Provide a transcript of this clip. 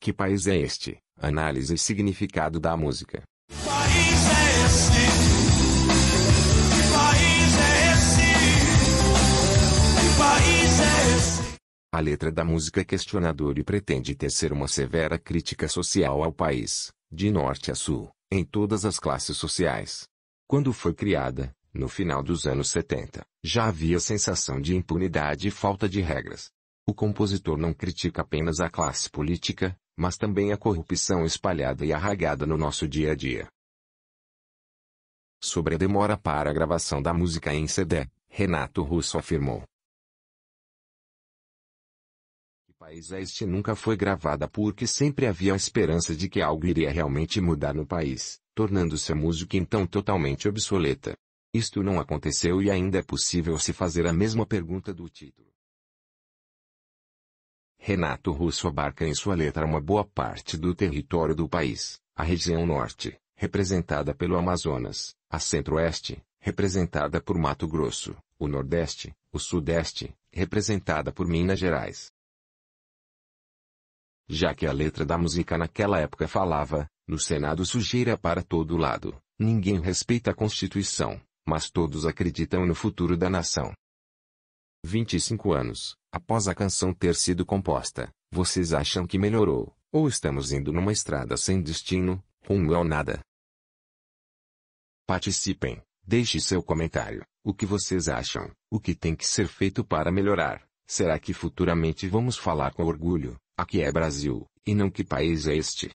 Que país é este? Análise e significado da música. País é país é esse? país é esse? A letra da música é questionadora e pretende tecer uma severa crítica social ao país, de norte a sul, em todas as classes sociais. Quando foi criada, no final dos anos 70, já havia sensação de impunidade e falta de regras. O compositor não critica apenas a classe política, mas também a corrupção espalhada e arragada no nosso dia a dia. Sobre a demora para a gravação da música em CD, Renato Russo afirmou. Que país é este nunca foi gravada porque sempre havia a esperança de que algo iria realmente mudar no país, tornando-se a música então totalmente obsoleta. Isto não aconteceu e ainda é possível se fazer a mesma pergunta do título. Renato Russo abarca em sua letra uma boa parte do território do país, a região norte, representada pelo Amazonas, a centro-oeste, representada por Mato Grosso, o nordeste, o sudeste, representada por Minas Gerais. Já que a letra da música naquela época falava, no Senado sujeira para todo lado, ninguém respeita a Constituição, mas todos acreditam no futuro da nação. 25 anos, após a canção ter sido composta, vocês acham que melhorou, ou estamos indo numa estrada sem destino, rumo ao nada? Participem, deixe seu comentário, o que vocês acham, o que tem que ser feito para melhorar, será que futuramente vamos falar com orgulho, aqui é Brasil, e não que país é este?